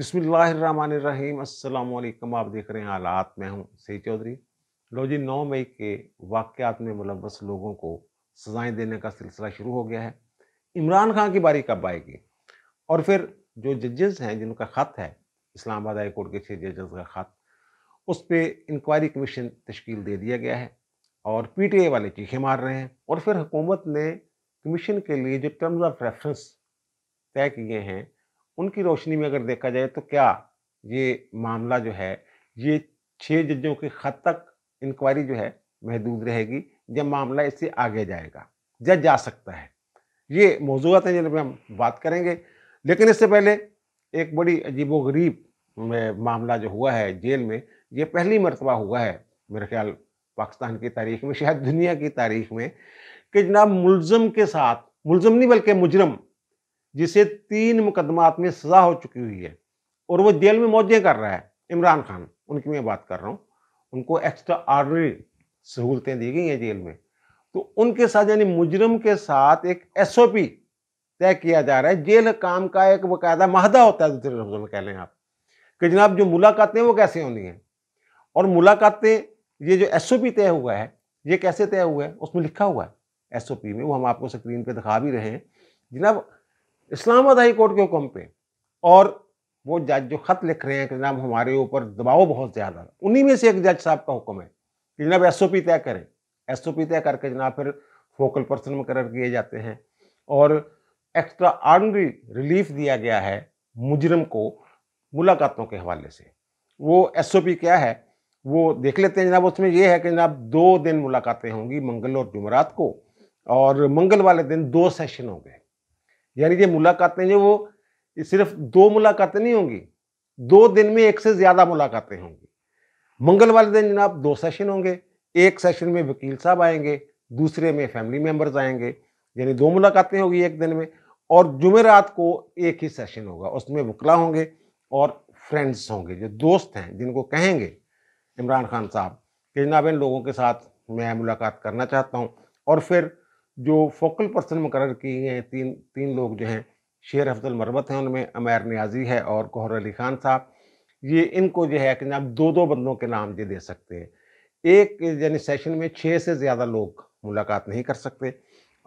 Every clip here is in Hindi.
बसमीम अल्लाम आप देख रहे हैं हालात में हूँ सही चौधरी लो जी नौ मई के वाक़ात में मुलवस लोगों को सजाएं देने का सिलसिला शुरू हो गया है इमरान खान की बारी कब आएगी और फिर जो जजेस हैं जिनका ख़त है इस्लामाबाद हाई कोर्ट के छः जजेस का ख़त उस पर इंक्वायरी कमीशन तश्कील दे दिया गया है और पी टी ए वाले चीखे मार रहे हैं और फिर हुकूमत ने कमीशन के लिए जो टर्म्स ऑफ रेफरेंस तय किए हैं उनकी रोशनी में अगर देखा जाए तो क्या ये मामला जो है ये छः जजों के खत तक इंक्वायरी जो है महदूद रहेगी जब मामला इससे आगे जाएगा जज जा सकता है ये मौजूद हैं जिन पर हम बात करेंगे लेकिन इससे पहले एक बड़ी अजीब गरीब मामला जो हुआ है जेल में ये पहली मरतबा हुआ है मेरे ख्याल पाकिस्तान की तारीख में शायद दुनिया की तारीख में कि जनाब मुलम के साथ मुलम नहीं बल्कि मुजरम जिसे तीन मुकदमात में सजा हो चुकी हुई है और वो जेल में मौजें कर रहा है इमरान खान उनकी मैं बात कर रहा हूँ उनको एक्स्ट्रा ऑर्डनरी सहूलतें दी गई हैं जेल में तो उनके साथ यानी मुजरम के साथ एक एस तय किया जा रहा है जेल काम का एक बाकायदा माहदा होता है दूसरे लफ्जों में कह लें आप कि जनाब जो मुलाकातें वो कैसे होनी है और मुलाकातें ये जो एस तय हुआ है ये कैसे तय हुआ है उसमें लिखा हुआ है एस में वो हम आपको स्क्रीन पर दिखा भी रहे हैं जनाब इस्लामाबाद हाई कोर्ट के हुक्म पे और वो जज जो ख़त लिख रहे हैं कि जनाब हमारे ऊपर दबाव बहुत ज़्यादा उन्हीं में से एक जज साहब का हुक्म है कि जनाब एस तय करें एस तय करके जनाब फिर फोकल पर्सन मुकर किए जाते हैं और एक्स्ट्रा ऑर्डनरी रिलीफ दिया गया है मुजरम को मुलाकातों के हवाले से वो एस क्या है वो देख लेते हैं जनाब उसमें यह है कि जनाब दो दिन मुलाकातें होंगी मंगल और जुमरात को और मंगल वाले दिन दो सेशन होंगे यानी ये मुलाकातें जो वो सिर्फ दो मुलाकातें नहीं होंगी दो दिन में एक से ज़्यादा मुलाकातें होंगी मंगल वाले दिन जनाब दो सेशन होंगे एक सेशन में वकील साहब आएंगे दूसरे में फैमिली मेम्बर्स आएंगे यानी दो मुलाकातें होगी एक दिन में और जुमेरात को एक ही सेशन होगा उसमें वकला होंगे और फ्रेंड्स होंगे जो दोस्त हैं जिनको कहेंगे इमरान खान साहब कि जनाब इन लोगों के साथ मैं मुलाकात करना चाहता हूँ और फिर जो फोकल पर्सन मुकर किए गए हैं तीन तीन लोग जो हैं शेर अफजल मरबत हैं उनमें अमैर न्याजी है और कोहर अली खान साहब ये इनको जो है कि आप दो दो बंदों के नाम ये दे सकते हैं एक यानी सेशन में छः से ज़्यादा लोग मुलाकात नहीं कर सकते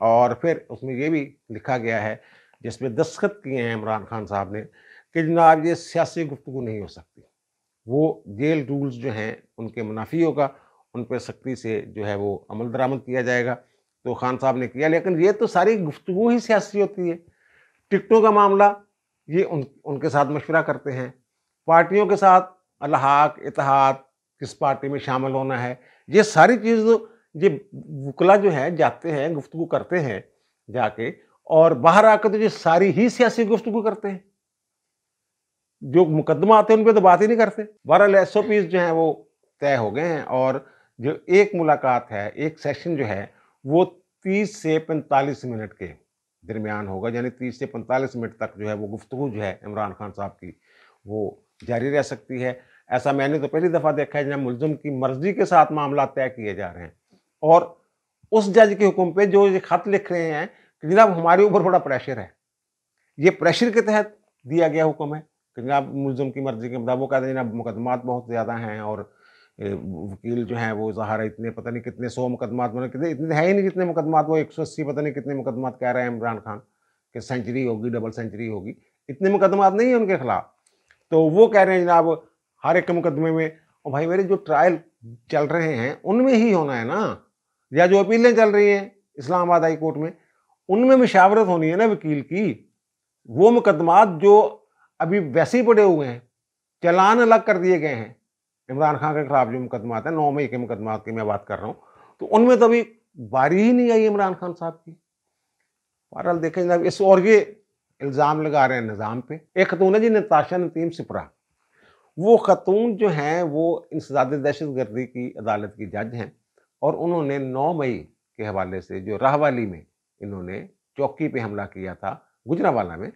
और फिर उसमें ये भी लिखा गया है जिसमें दस्खत किए हैं इमरान खान साहब ने कि जनाब ये सियासी गुफ्तु नहीं हो सकती वो जेल रूल्स जो हैं उनके मुनाफी होगा उन पर सख्ती से जो है वो अमल दरामद किया जाएगा तो खान साहब ने किया लेकिन ये तो सारी गुफ्तु ही सियासी होती है टिकटों का मामला ये उन उनके साथ मशवरा करते हैं पार्टियों के साथ अलहाक इतिहाद किस पार्टी में शामिल होना है ये सारी चीज़ ये वकला जो है जाते हैं गुफ्तु करते हैं जाके और बाहर आकर तो ये सारी ही सियासी गुफ्तु करते हैं जो मुकदमा आते हैं उन पर तो बात ही नहीं करते बहरहाल एस ओ पीज जो हैं वो तय हो गए हैं और जो एक मुलाकात है एक सेशन जो है वो 30 से 45 मिनट के दरमियान होगा यानी 30 से 45 मिनट तक जो है वो गुफ्तु जो है इमरान खान साहब की वो जारी रह सकती है ऐसा मैंने तो पहली दफ़ा देखा है जहाँ मुलजम की मर्जी के साथ मामला तय किए जा रहे हैं और उस जज के हुक्म पे जो ये खत लिख रहे हैं कि जनाब हमारे ऊपर बड़ा प्रेशर है ये प्रेशर के तहत दिया गया हुक्म है कि जनाब मुलजम की मर्जी के मुताबिक कहते हैं जनाब मुकदमात बहुत ज़्यादा हैं और वकील जो हैं वो है इतने पता नहीं कितने सौ मुकदमात बने कितने इतने है ही नहीं कितने मुकदमात वो एक सौ अस्सी पता नहीं कितने मुकदमात कह रहे हैं इमरान खान कि सेंचुरी होगी डबल सेंचुरी होगी इतने मुकदमात नहीं है उनके खिलाफ तो वो कह रहे हैं जनाब हर एक मुकदमे में और भाई मेरे जो ट्रायल चल रहे हैं उनमें ही होना है ना या जो अपीलें चल रही हैं इस्लामाबाद हाई कोर्ट में उनमें मशावरत होनी है ना वकील की वो मुकदमात जो अभी वैसे ही पड़े हुए हैं चलान अलग कर दिए गए हैं इमरान खान के खिलाफ जो आते हैं नौ मई के मुकदमा की मैं बात कर रहा हूँ तो उनमें तो अभी बारी ही नहीं आई इमरान खान साहब की बहरहाल देखें जनाब तो इस और ये इल्ज़ाम लगा रहे हैं निज़ाम पे एक खतून है जी नताशा नतीम सिपरा वो खतून जो हैं वो इंसदाद दहशत गर्दी की अदालत की जज हैं और उन्होंने नौ मई के हवाले से जो राहवाली में इन्होंने चौकी पे हमला किया था गुजरावाला में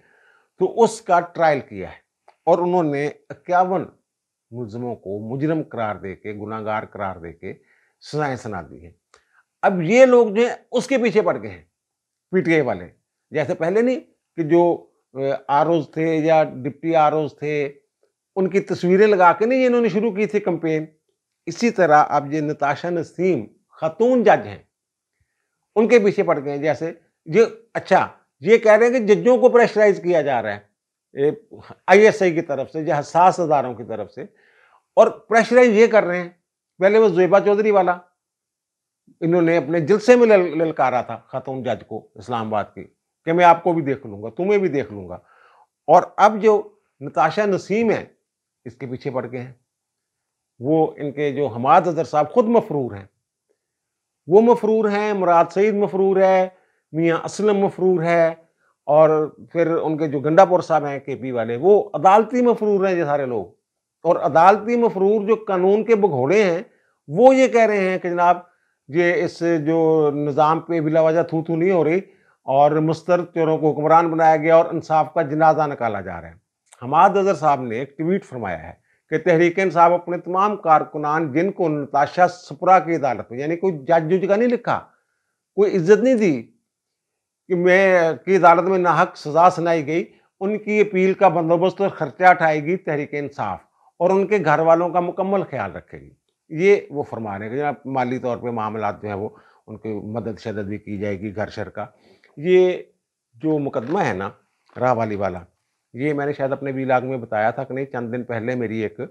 तो उसका ट्रायल किया है और उन्होंने इक्यावन मुलजमों को मुजरम करार दे के गुनागार करार दे के सजाएं सुना दी है अब ये लोग जो है उसके पीछे पड़ गए हैं पीटीआई वाले जैसे पहले नहीं कि जो आर थे या डिप्टी आर थे उनकी तस्वीरें लगा के नहीं इन्होंने शुरू की थी कंपेन इसी तरह अब ये नताशा नसीम खातून जज हैं उनके पीछे पड़ गए जैसे ये अच्छा ये कह रहे हैं कि जजों को प्रेशराइज किया जा रहा है आईएसआई की तरफ से या सास अदारों की तरफ से और प्रेशराइज ये कर रहे हैं पहले वो जुबा चौधरी वाला इन्होंने अपने जलसे में ललकारा था खातून जज को इस्लामाबाद की कि मैं आपको भी देख लूँगा तुम्हें भी देख लूँगा और अब जो नताशा नसीम है इसके पीछे पड़ गए हैं वो इनके जो हमाद अजहर साहब खुद मफरूर हैं वो मफरूर हैं मुराद सईद मफरूर है मियाँ असलम मफरूर है और फिर उनके जो गंडापुर साहब हैं के पी वाले वो अदालती मफरूर हैं ये सारे लोग और अदालती मफरूर जो कानून के भगोड़े हैं वो ये कह रहे हैं कि जनाब ये इस जो निज़ाम पे लवाजा थू थू नहीं हो रही और मुस्तर चोरों को हुक्मरान बनाया गया और इंसाफ का जनाजा निकाला जा रहा है हमाद अजहर साहब ने एक ट्वीट फरमाया है कि तहरीक साहब अपने तमाम कारकुनान जिनको नताशा सपरा की अदालत में यानी कोई जज जुज का नहीं लिखा कोई इज्जत नहीं दी में की अदालत में नाहक सजा सुनाई गई उनकी अपील का बंदोबस्त और खर्चा उठाएगी तहरीक इंसाफ और उनके घर वालों का मुकम्मल ख्याल रखेगी ये वो फरमा रहे हैं जनाब माली तौर पर मामला जो है वो उनकी मदद शदद भी की जाएगी घर शर का ये जो मुकदमा है ना राह वाली वाला ये मैंने शायद अपने वीलाग में बताया था कि नहीं चंद दिन पहले मेरी एक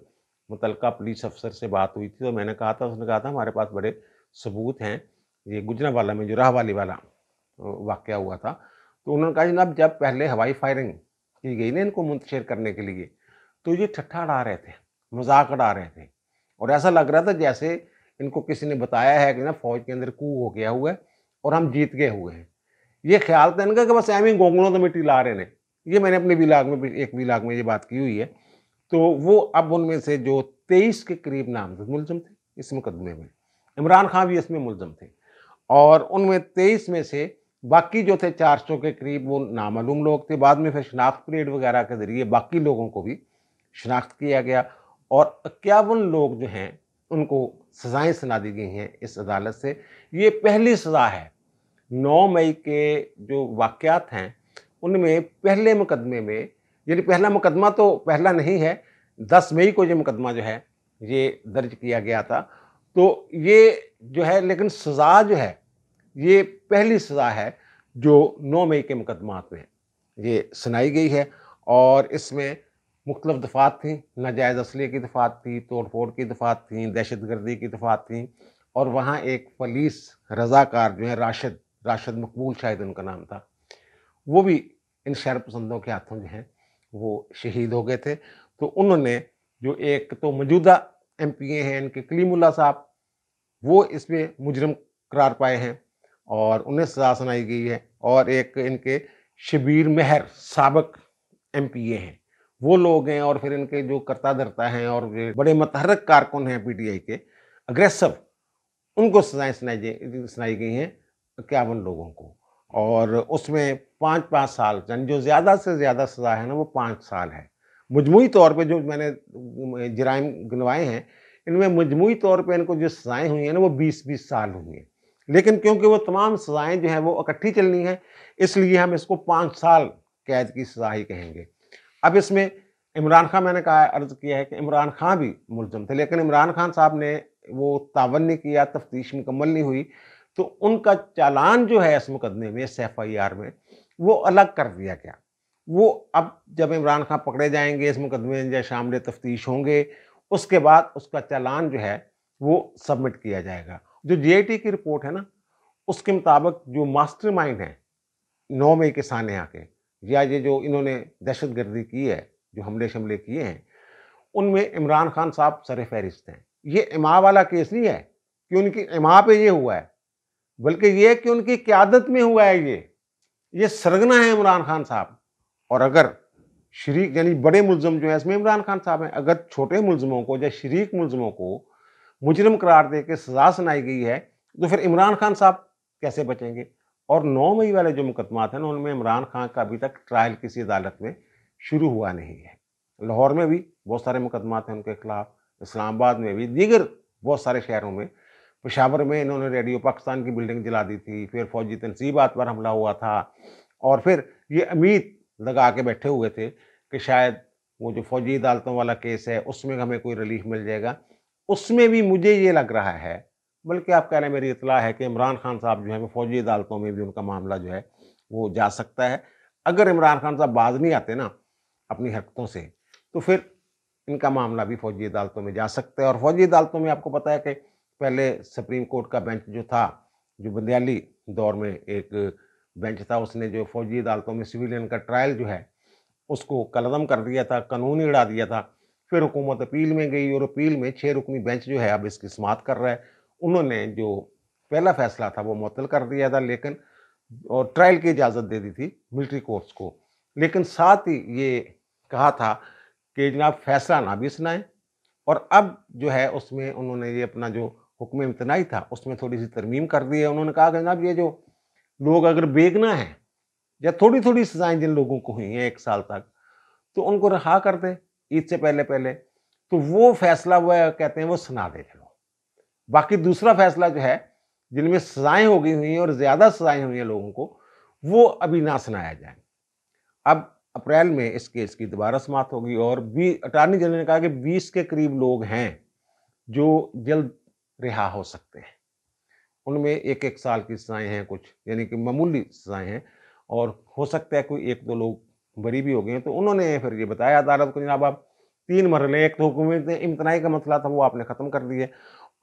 मुतलका पुलिस अफसर से बात हुई थी तो मैंने कहा था उसने कहा था हमारे पास बड़े सबूत हैं ये गुजरा वाला में जो राह वाली वाला वाक़ हुआ था तो उन्होंने कहा जनाब जब पहले हवाई फायरिंग की गई ना इनको मुंतशिर करने के लिए तो ये ठट्ठा उड़ा रहे थे मजाक उड़ा रहे थे और ऐसा लग रहा था जैसे इनको किसी ने बताया है कि ना फौज के अंदर कू हो गया हुआ है और हम जीत गए हुए हैं ये ख्याल था तो इनका कि बस एम ही गोंगलों तो मिट्टी ला रहे हैं ये मैंने अपने विलाग में एक विलाग में ये बात की हुई है तो वो अब उनमें से जो तेईस के करीब थे मुलजम थे इस मुकदमे में इमरान खान भी इसमें मुलजम थे और उनमें तेईस में से बाकी जो थे 400 के करीब वो नामालूम लोग थे बाद में फिर शनाख्त परेड वगैरह के ज़रिए बाकी लोगों को भी शनाख्त किया गया और इक्यावन लोग जो हैं उनको सज़ाएँ सुना दी गई हैं इस अदालत से ये पहली सज़ा है नौ मई के जो वाक़ात हैं उनमें पहले मुकदमे में यानी पहला मुकदमा तो पहला नहीं है दस मई को ये मुकदमा जो है ये दर्ज किया गया था तो ये जो है लेकिन सज़ा जो है ये पहली सज़ा है जो नौ मई के मुकदमात में ये सुनाई गई है और इसमें मुख्तल दफ़ात थी नाजायज़ असले की दफ़ात थी तोड़ फोड़ की दफ़ात थी दहशत गर्दी की दफ़ात थी और वहाँ एक फलीस रज़ाकार जो है राशिद राशिद मकबूल शायद उनका नाम था वो भी इन शहर पसंदों के हाथों जो हैं वो शहीद हो गए थे तो उन्होंने जो एक तो मौजूदा एम पी ए हैं इनके कलीमुल्ला साहब वो इसमें मुजरम करार पाए हैं और उन्हें सजा सुनाई गई है और एक इनके शबीर मेहर सबक एम हैं वो लोग हैं और फिर इनके जो करता धरता हैं और बड़े मतहरक कारकुन हैं पीटीआई के अग्रेसिव उनको सजाएं सुनाई सुनाई गई हैं इक्यावन लोगों को और उसमें पाँच पाँच साल यानी जो ज़्यादा से ज़्यादा सज़ा है ना वो पाँच साल है मजमू तौर पे जो मैंने जराइम गिनवाए हैं इनमें मजमू तौर पे इनको जो सज़ाएँ हुई हैं ना वो बीस बीस साल हुई हैं लेकिन क्योंकि वो तमाम सज़ाएँ जो हैं वो इकट्ठी चलनी हैं इसलिए हम इसको पाँच साल कैद की सज़ा ही कहेंगे अब इसमें इमरान खान मैंने कहा अर्ज़ किया है कि इमरान खान भी मुलजम थे लेकिन इमरान खान साहब ने वो तावन नहीं किया तफ्तीश मुकम्मल नहीं हुई तो उनका चालान जो है इस मुकदमे में इस एफ आई आर में वो अलग कर दिया गया वो अब जब इमरान खान पकड़े जाएंगे इस मुकदमे में शामिल तफ्तीश होंगे उसके बाद उसका चालान जो है वो सबमिट किया जाएगा जो जीआईटी की रिपोर्ट है ना उसके मुताबिक जो मास्टरमाइंड है नौ मई के सान आके या ये जो इन्होंने दहशत गर्दी की है जो हमले शमले किए हैं उनमें इमरान खान साहब सर फहरिस्त हैं ये इमा वाला केस नहीं है कि उनकी इमा पे ये हुआ है बल्कि ये कि उनकी क्यादत में हुआ है ये ये सरगना है इमरान खान साहब और अगर शरीक यानी बड़े मुलजम जो है इसमें इमरान खान साहब हैं अगर छोटे मुलजमों को या शरीक मुलजमों को मुजरम करार दे के सजा सुनाई गई है तो फिर इमरान खान साहब कैसे बचेंगे और नौ मई वाले जो मुकदमात हैं उनमें इमरान खान का अभी तक ट्रायल किसी अदालत में शुरू हुआ नहीं है लाहौर में भी बहुत सारे मुकदमा हैं उनके खिलाफ इस्लामाबाद में भी दीगर बहुत सारे शहरों में पेशावर में इन्होंने रेडियो पाकिस्तान की बिल्डिंग जला दी थी फिर फौजी तनसीबात पर हमला हुआ था और फिर ये उम्मीद लगा के बैठे हुए थे कि शायद वो जो फौजी अदालतों वाला केस है उसमें हमें कोई रिलीफ मिल जाएगा उसमें भी मुझे ये लग रहा है बल्कि आप कह रहे हैं मेरी इतला है कि इमरान खान साहब जो है वो फौजी अदालतों में भी उनका मामला जो है वो जा सकता है अगर इमरान खान साहब बाज नहीं आते ना अपनी हरकतों से तो फिर इनका मामला भी फौजी अदालतों में जा सकता है और फौजी अदालतों में आपको पता है कि पहले सुप्रीम कोर्ट का बेंच जो था जो बंदयाली दौर में एक बेंच था उसने जो फौजी अदालतों में सिविलियन का ट्रायल जो है उसको कलदम कर दिया था कानून ही उड़ा दिया था फिर हुकूमत अपील में गई और अपील में छः रुकनी बेंच जो है अब इसकी समात कर रहा है उन्होंने जो पहला फैसला था वो मुतल कर दिया था लेकिन और ट्रायल की इजाज़त दे दी थी मिलिट्री कोर्ट्स को लेकिन साथ ही ये कहा था कि जनाब फैसला ना भी सुनाएं और अब जो है उसमें उन्होंने ये अपना जो हुक्म इम्तनाई था उसमें थोड़ी सी तरमीम कर दी है उन्होंने कहा कि जनाब ये जो लोग अगर बेगना है या थोड़ी थोड़ी सजाएं जिन लोगों को हुई हैं एक साल तक तो उनको रहा कर दे ईद से पहले पहले तो वो फैसला वह कहते हैं वो सुना दे चलो बाकी दूसरा फैसला जो है जिनमें सजाएं हो गई हुई हैं और ज़्यादा सजाएं हुई हैं लोगों को वो अभी ना सुनाया जाए अब अप्रैल में इस केस की दोबारा समाप्त होगी और बी अटार्नी जनरल ने कहा कि बीस के करीब लोग हैं जो जल्द रिहा हो सकते हैं उनमें एक एक साल की सजाएं हैं कुछ यानी कि मामूली सजाएं हैं और हो सकता है कोई एक दो लोग बरी भी हो गए तो उन्होंने फिर ये बताया अदालत को जनाब आप तीन मरले एक तो हुकूमत इम्तनाई का मसला था वो आपने ख़त्म कर दिया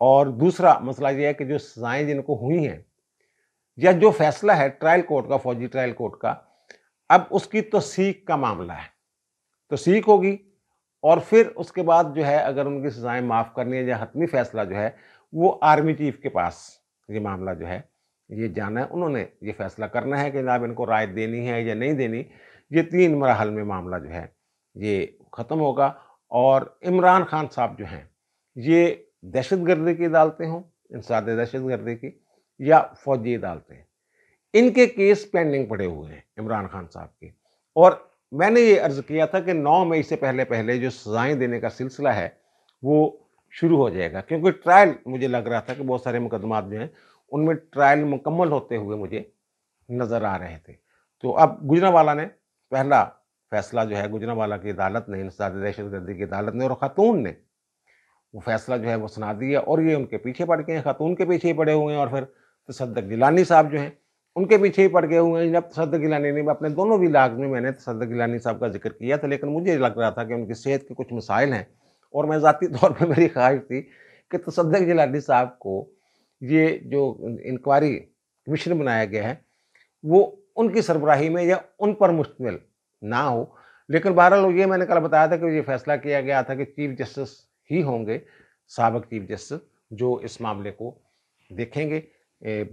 और दूसरा मसला ये है कि जो सजाएँ जिनको हुई हैं या जो फैसला है ट्रायल कोर्ट का फौजी ट्रायल कोर्ट का अब उसकी तोसीक का मामला है तो सीख होगी और फिर उसके बाद जो है अगर उनकी सजाएं माफ़ करनी है या हतमी फ़ैसला जो है वो आर्मी चीफ के पास ये मामला जो है ये जाना है उन्होंने ये फैसला करना है कि जनाब इनको राय देनी है या नहीं देनी ये तीन मरहल में मामला जो है ये ख़त्म होगा और इमरान खान साहब जो हैं ये दहशत गर्दी की अदालतें हों इंसाद दहशत गर्दी की या फौजी अदालतें इनके केस पेंडिंग पड़े हुए हैं इमरान खान साहब के और मैंने ये अर्ज़ किया था कि 9 मई से पहले पहले जो सज़ाएँ देने का सिलसिला है वो शुरू हो जाएगा क्योंकि ट्रायल मुझे लग रहा था कि बहुत सारे मुकदमात जो हैं उनमें ट्रायल मुकम्मल होते हुए मुझे नज़र आ रहे थे तो अब गुजरावाला ने पहला फैसला जो है गुजरावाला की अदालत ने इंसाद गर्दी की अदालत ने और ख़ातून ने वो फैसला जो है वो सुना दिया और ये उनके पीछे पड़ गए हैं ख़ातून के पीछे ही पड़े हुए हैं और फिर तसदक गिलानी साहब जो हैं उनके पीछे ही पड़ गए हुए हैं जब तसदक गिलानी ने अपने दोनों भी लाग में मैंने तसदक गिलानी साहब का जिक्र किया था लेकिन मुझे लग रहा था कि उनकी सेहत के कुछ मसाइल हैं और मैं ज़ाती तौर पर मेरी ख्वाहिश थी कि तसदक गिलानी साहब को ये जो इंक्वायरी कमीशन बनाया गया है वो उनकी सरबराही में या उन पर मुश्तमिल ना हो लेकिन बहरहाल ये मैंने कल बताया था कि ये फैसला किया गया था कि चीफ जस्टिस ही होंगे सबक चीफ जस्टिस जो इस मामले को देखेंगे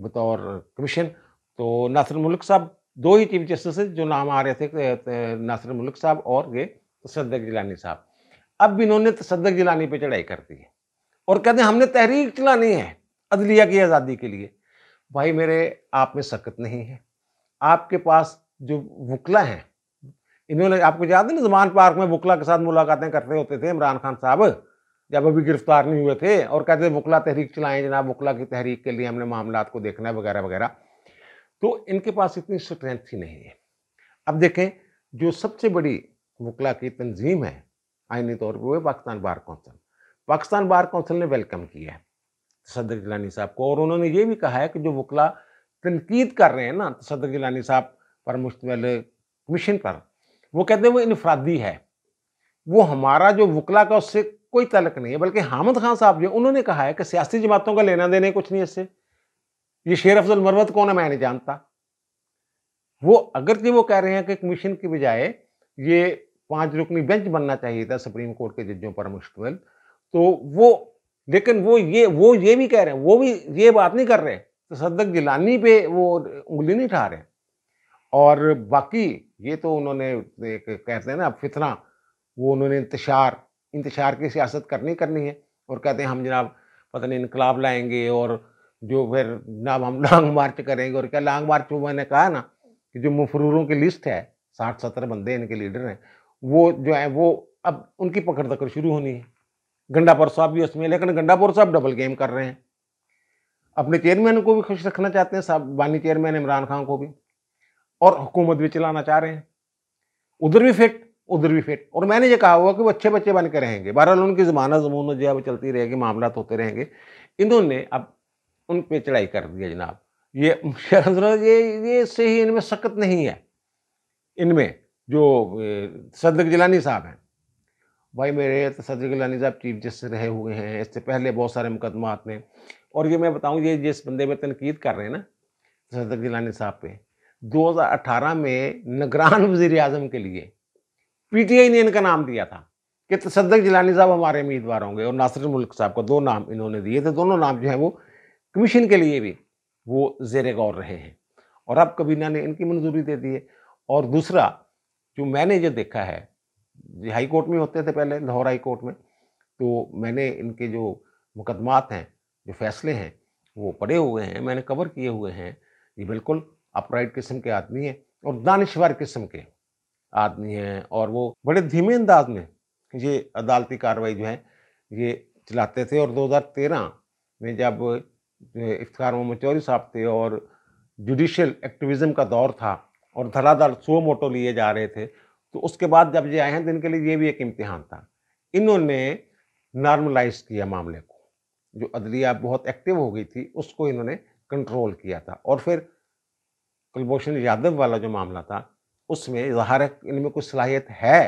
बतौर कमीशन तो नासिर मलिक साहब दो ही चीफ जस्टिस जो नाम आ रहे थे नासिर मलिक साहब और ये तसदक जिलानी साहब अब इन्होंने तसदक जिलानी पे चढ़ाई कर दी है और कहते हैं हमने तहरीक चलानी है अदलिया की आज़ादी के लिए भाई मेरे आप में सकत नहीं है आपके पास जो वकला हैं इन्होंने आपको याद है ना जमान पार्क में वकला के साथ मुलाकातें करते होते थे इमरान खान साहब जब अभी गिरफ्तार नहीं हुए थे और कहते थे वकला तहरीक चलाएं जनाब वकला की तहरीक के लिए हमने मामला को देखना है वगैरह वगैरह तो इनके पास इतनी स्ट्रेंथ ही नहीं है अब देखें जो सबसे बड़ी वकला की तंजीम है आइनी तौर पर वो Pakistan bar council Pakistan bar council ने वेलकम किया है सदर जिलानी साहब को और उन्होंने ये भी कहा है कि जो वकला तनकीद कर रहे हैं ना सदर गिलानी साहब पर मुश्तमल कमीशन पर वो कहते हैं वो इनफरादी है वो हमारा जो वकला का उससे कोई तलक नहीं है बल्कि हामद खान साहब जो उन्होंने कहा है कि सियासी जमातों का लेना देना कुछ नहीं इससे ये शेर अफजल मरवत कौन है मैं नहीं जानता वो अगर कि वो कह रहे हैं कि कमीशन की बजाय ये पांच रुकनी बेंच बनना चाहिए था सुप्रीम कोर्ट के जजों पर मुश्तमल तो वो लेकिन वो ये वो ये भी कह रहे हैं वो भी ये बात नहीं कर रहे तो सदक जिलानी पे वो उंगली नहीं ठा रहे और बाकी ये तो उन्होंने एक कहते हैं ना फितना वो उन्होंने इंतशार इंतशार की सियासत करनी करनी है और कहते हैं हम जनाब पता नहीं इनकलाब लाएंगे और जो फिर जनाब हम लॉन्ग मार्च करेंगे और क्या लॉन्ग मार्च में मैंने कहा ना कि जो मफरूरों की लिस्ट है साठ सत्तर बंदे इनके लीडर हैं वो जो है वो अब उनकी पकड़ दकड़ शुरू होनी है गंडापुर साहब भी उसमें लेकिन गंडापुर साहब डबल गेम कर रहे हैं अपने चेयरमैन को भी खुश रखना चाहते हैं साहब बानी चेयरमैन इमरान खान को भी और हुकूमत भी चलाना चाह रहे हैं उधर भी फिट उधर भी फिट और मैंने ये कहा हुआ कि वो अच्छे बच्चे बन के रहेंगे बहरहाल उनकी ज़माना जमून जो है वो चलती रहेगी मामला होते रहेंगे इन्होंने अब उन पर चढ़ाई कर दी है जनाब ये ये ये से ही इनमें सख्त नहीं है इनमें जो सदर गिलानी साहब हैं भाई मेरे तो सदर गिलानी साहब चीफ जस्टिस रहे हुए हैं इससे पहले बहुत सारे मुकदमात में और ये मैं बताऊँ ये जिस बंदे में तनकीद कर रहे हैं ना सदर जिलानी साहब पे 2018 में नगरान वजीर अजम के लिए पी टी आई ने इनका नाम दिया था कि तसदक जिलानी साहब हमारे उम्मीदवार होंगे और नासिर मुल्क साहब का दो नाम इन्होंने दिए थे दोनों नाम जो हैं वो कमीशन के लिए भी वो जेर गौर रहे हैं और अब कबीना ने इनकी मंजूरी दे दी है और दूसरा जो मैंने जो देखा है हाई कोर्ट में होते थे पहले लाहौर हाई कोर्ट में तो मैंने इनके जो मुकदमात हैं जो फैसले हैं वो पड़े हुए हैं मैंने कवर किए हुए हैं ये बिल्कुल अपराइट किस्म के आदमी हैं और दानशवर किस्म के आदमी हैं और वो बड़े धीमे अंदाज में ये अदालती कार्रवाई जो है ये चलाते थे और 2013 में जब इफ्तार मोहम्मद चौरी साहब थे और जुडिशल एक्टिविज़म का दौर था और धड़ाधड़ सो मोटो लिए जा रहे थे तो उसके बाद जब ये आए हैं तो इनके लिए ये भी एक इम्तिहान था इन्होंने नॉर्मलाइज किया मामले को जो अदलिया बहुत एक्टिव हो गई थी उसको इन्होंने कंट्रोल किया था और फिर कुलभूषण यादव वाला जो मामला था उसमें जहार इनमें कुछ सलाहियत है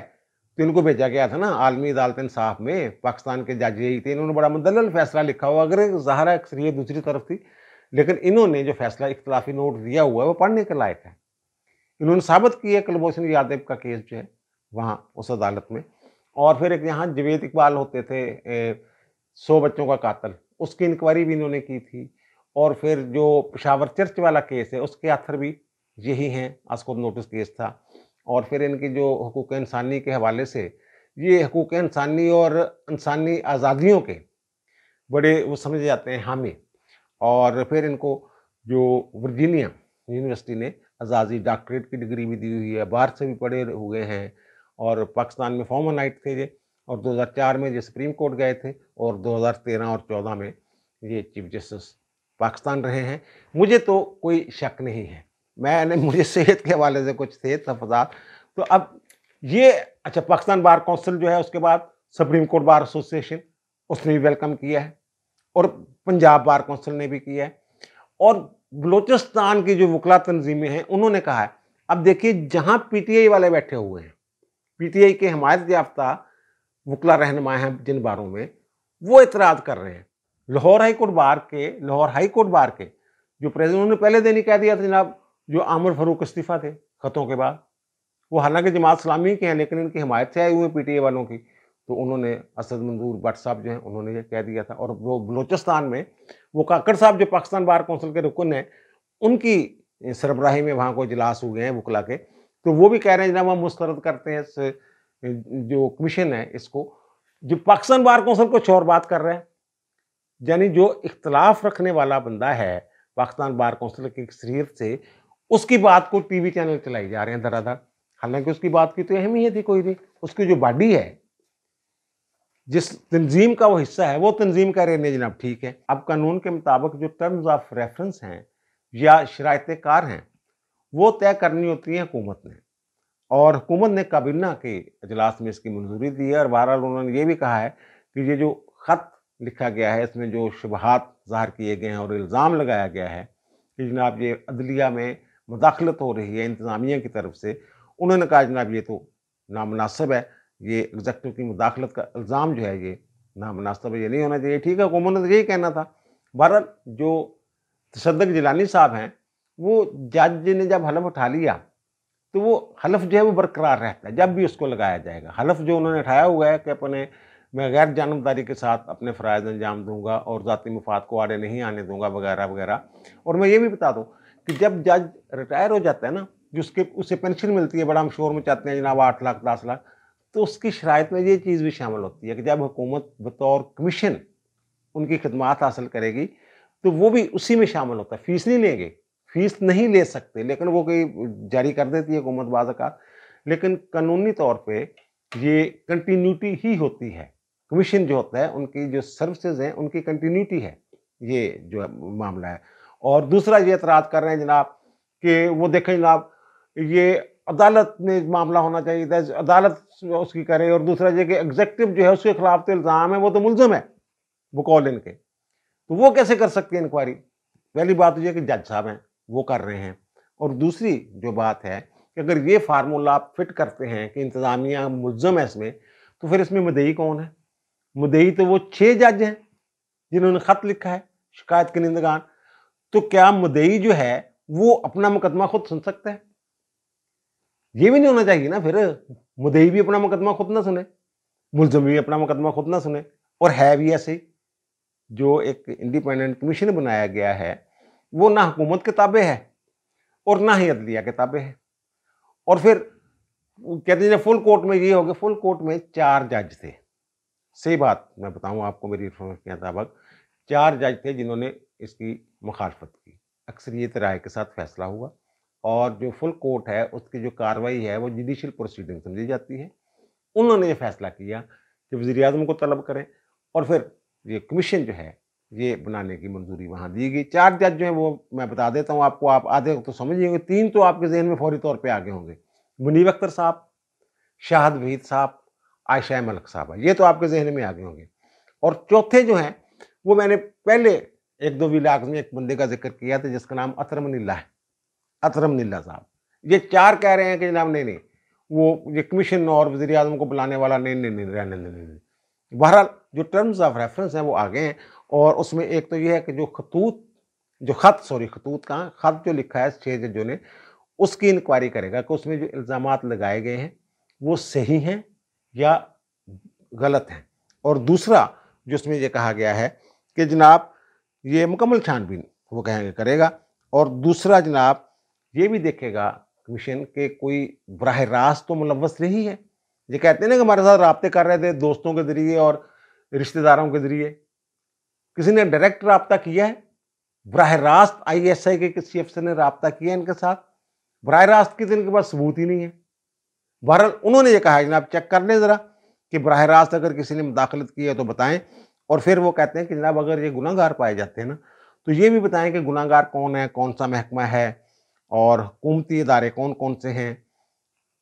तो इनको भेजा गया था ना आलमी अदालत इंसाफ में पाकिस्तान के जज यही थे इन्होंने बड़ा मुदल फैसला लिखा हुआ अगर अक्सर ये दूसरी तरफ थी लेकिन इन्होंने जो फैसला इख्तलाफी नोट दिया हुआ है वो पढ़ने के लायक है इन्होंने साबित किया कुलभूषण यादव का केस जो है वहाँ उस अदालत में और फिर एक यहाँ जवेद इकबाल होते थे ए, सौ बच्चों का कातल उसकी इंक्वायरी भी इन्होंने की थी और फिर जो पिशावर चर्च वाला केस है उसके आथर भी यही हैं आस्कोप नोटिस केस था और फिर इनकी जो हकूक इंसानी के हवाले से ये हकूक इंसानी और इंसानी आज़ादियों के बड़े वो समझे जाते हैं हामी और फिर इनको जो वर्जीनिया यूनिवर्सिटी ने आज़ादी डॉक्टरेट की डिग्री भी दी हुई है बाहर से भी पढ़े हुए हैं और पाकिस्तान में फॉर्मन नाइट थे ये और 2004 में ये सुप्रीम कोर्ट गए थे और 2013 और 14 में ये चीफ जस्टिस पाकिस्तान रहे हैं मुझे तो कोई शक नहीं है मैंने मुझे सेहत के हवाले से कुछ थे तफजात तो अब ये अच्छा पाकिस्तान बार कौंसिल जो है उसके बाद सुप्रीम कोर्ट बार एसोसिएशन उसने भी वेलकम किया है और पंजाब बार कौंसिल ने भी किया है और बलूचिस्तान की जो वकला तनजीमें हैं उन्होंने कहा है अब देखिए जहाँ पीटीआई वाले बैठे हुए हैं पीटीआई के हमायत याफ्ता वकला रहनुमा हैं जिन बारों में वो इतराज़ कर रहे हैं लाहौर हाई कोर्ट बार के लाहौर हाई कोर्ट बार के जो प्रेजेंट उन्होंने पहले दिन ही कह दिया था जनाब जो आमिर फरूक इस्तीफ़ा थे ख़तों के बाद वो हालांकि जमात इस्लामी के हैं लेकिन इनकी हमायत से आए हुए पी टी ए वालों की तो उन्होंने असद मंजूर भट्ट साहब जो हैं उन्होंने ये कह दिया था और वो बलोचिस्तान में वो काकड़ साहब जो पाकिस्तान बार कौंसिल के रुकन हैं उनकी सरबराही में वहाँ को इजलास हो गए हैं वकला के तो वो भी कह रहे हैं जनाब हम मुस्तरद करते हैं जो कमीशन है इसको जो पाकिस्तान बार कौंसिल कुछ और बात कर रहे हैं यानी जो इख्तलाफ रखने वाला बंदा है पाकिस्तान बार कौंसिल की शरीर से उसकी बात को टीवी चैनल चलाई जा रहे हैं दर हालांकि उसकी बात की तो अहमियत ही कोई नहीं उसकी जो बाडी है जिस तंजीम का वो हिस्सा है वो तंजीम कह रहे हैं जनाब ठीक है अब कानून के मुताबिक जो टर्म्स ऑफ रेफरेंस हैं या शरात कार हैं वो तय करनी होती है हुकूमत ने और हुकूमत ने काबीना के अजलास में इसकी मंजूरी दी है और बहरहाल उन्होंने ये भी कहा है कि ये जो ख़त लिखा गया है इसमें जो शबहत ज़ाहिर किए गए हैं और इल्ज़ाम लगाया गया है कि जनाब ये अदलिया में मुदाखलत हो रही है इंतज़ामिया की तरफ से उन्होंने कहा जनाब ये तो नामनासब है ये एग्जेक्टिव की मुदाखलत का इल्ज़ाम जो है ये नामनासब है ये नहीं होना चाहिए ठीक है हुकूमत ने तो यही कहना था बहरहाल जो तशद जिलानी साहब हैं वो जज ने जब हलफ उठा लिया तो वो हलफ जो है वो बरकरार रहता है जब भी उसको लगाया जाएगा हलफ जो उन्होंने उठाया हुआ है कि अपने मैं गैर जानबदारी के साथ अपने फ़रज़ अंजाम दूंगा और ज़ाती मफाद को आड़े नहीं आने दूंगा वगैरह वगैरह और मैं ये भी बता दूँ कि जब जज रिटायर हो जाता है ना जिसके उसे पेंशन मिलती है बड़ा हम शोर मचाते हैं जनाब आठ लाख दस लाख तो उसकी शरात में ये चीज़ भी शामिल होती है कि जब हुकूमत बतौर कमीशन उनकी खदमात हासिल करेगी तो वो भी उसी में शामिल होता है फीस नहीं लेंगे फीस नहीं ले सकते लेकिन वो कोई जारी कर देती है हुकूमत बाजार लेकिन कानूनी तौर पे ये कंटिन्यूटी ही होती है कमीशन जो होता है उनकी जो सर्विसेज हैं उनकी कंटिन्यूटी है ये जो है मामला है और दूसरा ये एतराज़ कर रहे हैं जनाब कि वो देखें जनाब ये अदालत में मामला होना चाहिए था अदालत उसकी करे और दूसरा ये कि एग्जेक्टिव जो है उसके खिलाफ तो इल्ज़ाम है वो तो मुलजम है बुकॉल इनके तो वो कैसे कर सकते हैं इंक्वायरी पहली बात तो यह कि जज साहब हैं वो कर रहे हैं और दूसरी जो बात है कि अगर ये फार्मूला आप फिट करते हैं कि इंतज़ामिया मुलम है इसमें तो फिर इसमें मदई कौन है मदई तो वो छः जज हैं जिन्होंने ख़त लिखा है शिकायत के निंदगान तो क्या मदई जो है वो अपना मुकदमा खुद सुन सकता है ये भी नहीं होना चाहिए ना फिर मुदई भी अपना मुकदमा खुद ना सुने मुलजम भी अपना मुकदमा खुद ना सुने और है भी ऐसे जो एक इंडिपेंडेंट कमीशन बनाया गया है वो ना हुकूमत ताबे है और ना ही अदलिया ताबे हैं और फिर कहते हैं फुल कोर्ट में ये हो गया फुल कोर्ट में चार जज थे सही बात मैं बताऊँ आपको मेरी इन्फॉर्मेशन के मुताबिक चार जज थे जिन्होंने इसकी मुखालफत की अक्सरियत राय के साथ फैसला हुआ और जो फुल कोर्ट है उसकी जो कार्रवाई है वो जुडिशल प्रोसीडिंग समझी जाती है उन्होंने ये फैसला किया कि वज़ी अजम को तलब करें और फिर ये कमीशन जो है ये बनाने की मंजूरी वहाँ दी गई चार जज जो हैं वो मैं बता देता हूँ आपको आप आधे तो समझ ही होंगे तीन तो आपके जहन में फौरी तौर पर आगे होंगे मुनीब अख्तर साहब शाहद वहीद साहब आयशा मलक साहब ये तो आपके जहन में आगे होंगे और चौथे जो हैं वो मैंने पहले एक दो वीलाग में एक बंदे का जिक्र किया था जिसका नाम अतरम नीला है अतरम नीला साहब ये चार कह रहे हैं कि जनाब नहीं नहीं वो ये कमीशन और वजीर अजम को बुलाने वाला नहीं नहीं नहीं नहीं नहीं नहीं बहरहाल जो टर्म्स ऑफ रेफरेंस हैं वो आगे हैं और उसमें एक तो यह है कि जो खतूत जो ख़त सॉरी खतूत का ख़त जो लिखा है छः जजों ने उसकी इंक्वायरी करेगा कि उसमें जो इल्ज़ाम लगाए गए हैं वो सही हैं या गलत हैं और दूसरा जो उसमें ये कहा गया है कि जनाब ये मुकम्मल छानबीन वो कहेंगे करेगा और दूसरा जनाब ये भी देखेगा कमीशन के कोई बरह रास्त तो मुलवस नहीं है ये कहते हैं ना कि हमारे साथ रबते कर रहे थे दोस्तों के ज़रिए और रिश्तेदारों के ज़रिए किसी ने डायरेक्ट रबता किया है बरह रास्त आई एस आई के किसी अफसर ने रबता किया इनके साथ बरह रास्त किसी के इनके पास सबूत ही नहीं है बहरहाल उन्होंने ये कहा जनाब चेक कर लें ज़रा कि बरह रास्त अगर किसी ने मुदाखलत की है तो बताएं और फिर वो कहते हैं कि जनाब अगर ये गुनागार पाए जाते हैं ना तो ये भी बताएं कि गुनागार कौन है कौन सा महकमा है और हुकूमती इदारे कौन कौन से हैं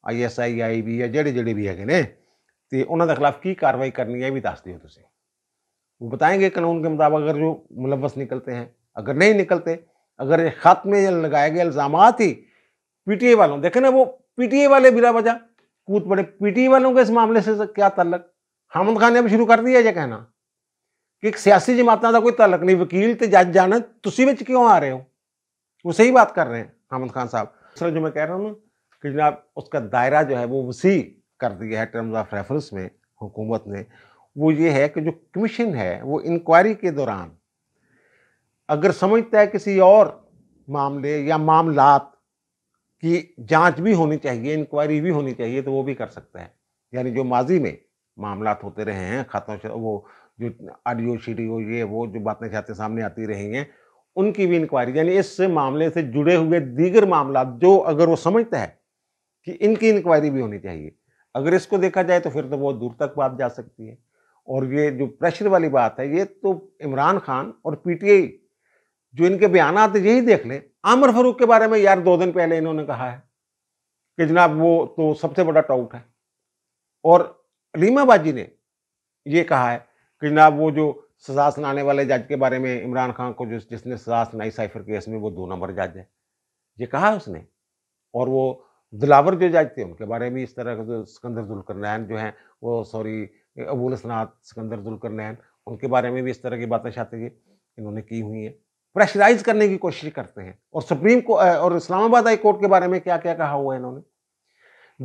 I S I I B या जड़े जड़े भी है ना तो उन्होंने खिलाफ की कार्रवाई करनी है भी दस दिए तुम वो बताएंगे कानून के मुताबिक अगर जो मुलवस निकलते हैं अगर नहीं निकलते अगर खत में लगाए गए इल्ज़ाम ही पीटीए वालों देखे ना वो पीटीए वाले बिला वजह कूद पड़े पीटीए वालों के इस मामले से क्या तल्लक हामद खान ने अब शुरू कर दिया ये कहना कि एक सियासी जमात का कोई तलक नहीं वकील तो जज जाने तुम में क्यों आ रहे हो वो सही बात कर रहे हैं हामद खान साहब दूसरा जो मैं कह रहा हूँ कि जनाब उसका दायरा जो है वो वसी कर दिया है टर्म्स ऑफ रेफरेंस में हुकूमत ने वो ये है कि जो कमीशन है वो इंक्वायरी के दौरान अगर समझता है किसी और मामले या मामलात की जांच भी होनी चाहिए इंक्वायरी भी होनी चाहिए तो वो भी कर सकता है यानी जो माजी में मामला होते रहे हैं खातों वो जो आडियो शीडियो ये वो जो बातें शातें सामने आती रही हैं उनकी भी इंक्वायरी यानी इस मामले से जुड़े हुए दीगर मामला जो अगर वो समझता है कि इनकी इंक्वायरी भी होनी चाहिए अगर इसको देखा जाए तो फिर तो बहुत दूर तक बात जा सकती है और ये जो प्रेशर वाली बात है ये तो इमरान खान और पीटीआई जो इनके बयान आते यही देख लें आमर फारूक के बारे में यार दो दिन पहले इन्होंने कहा है कि जनाब वो तो सबसे बड़ा टाउट है और लीमाबाजी ने ये कहा है कि जनाब वो जो सजा सुनाने वाले जज के बारे में इमरान खान को जिस जिसने सजा सुनाई साइफर केस में वो दो नंबर जज है ये कहा है उसने और वो दिलावर जो जज थे उनके बारे में इस तरह का जो सिकंदर दुलकर जो हैं वो सॉरी अबूल असनात सिकंदर नैन उनके बारे में भी इस तरह की बातें शातें इन्होंने की हुई हैं प्रेशराइज करने की कोशिश करते हैं और सुप्रीम को और इस्लामाबाद हाई कोर्ट के बारे में क्या क्या कहा हुआ है इन्होंने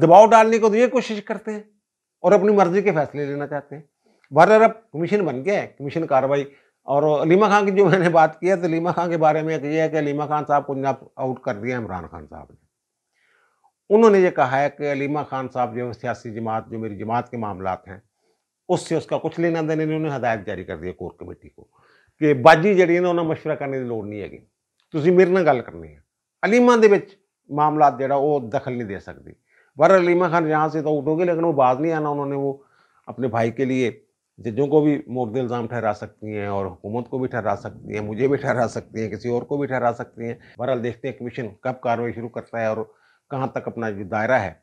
दबाव डालने को तो ये कोशिश करते हैं और अपनी मर्जी के फैसले लेना चाहते हैं बहर अब कमीशन बन गया है कमीशन कार्रवाई और अलीमा खान की जो मैंने बात की है तो लीमा खान के बारे में ये है कि अलीमा खान साहब को जनाब आउट कर दिया इमरान खान साहब ने उन्होंने ये कहा है कि अलीमा खान साहब जो सियासी जमात जो मेरी जमात के मामला हैं उससे उसका कुछ लेना देना उन्हें हदायत जारी कर दी है कोर कमेटी को कि बाजी जी ਇਹਨਾਂ ਉਹਨਾਂ ਮਸ਼ਵਰਾ ਕਰਨ ਦੀ ਲੋੜ ਨਹੀਂ ਹੈਗੀ ਤੁਸੀਂ ਮੇਰੇ ਨਾਲ ਗੱਲ ਕਰਨੀ ਹੈ ਅਲੀਮਾ ਦੇ ਵਿੱਚ ਮਾਮਲਾ ਜਿਹੜਾ ਉਹ ਦਖਲ ਨਹੀਂ ਦੇ ਸਕਦੀ अलीमा खान यहाँ से तो उठोगे लेकिन वो बाज नहीं आना उन्होंने वो अपने भाई के लिए जजों को भी मोरद इल्ज़ाम ठहरा सकती हैं और हुकूमत को भी ठहरा सकती हैं मुझे भी ठहरा सकती हैं किसी और को भी ठहरा सकती हैं बहरहाल देखते हैं कमीशन कब कार्रवाई शुरू करता है और कहाँ तक अपना जो दायरा है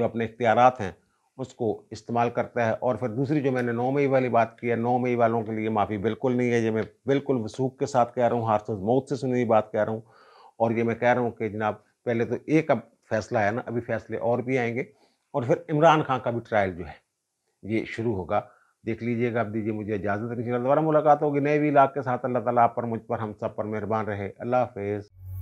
जो अपने इख्तियार हैं उसको इस्तेमाल करता है और फिर दूसरी जो मैंने नौ मई वाली बात की है नौ मई वालों के लिए माफ़ी बिल्कुल नहीं है ये मैं बिल्कुल वसूख के साथ कह रहा हूँ हार मौत से सुनी हुई बात कह रहा हूँ और ये मैं कह रहा हूँ कि जनाब पहले तो एक अब फैसला है ना अभी फैसले और भी आएंगे और फिर इमरान खान का भी ट्रायल जो है ये शुरू होगा देख लीजिएगा अब दीजिए मुझे इजाज़त नहीं दोबारा मुलाकात होगी नए भी इलाक के साथ अल्लाह ताला आप पर मुझ पर हम सब पर मेहरबान रहे अल्लाह हाफिज़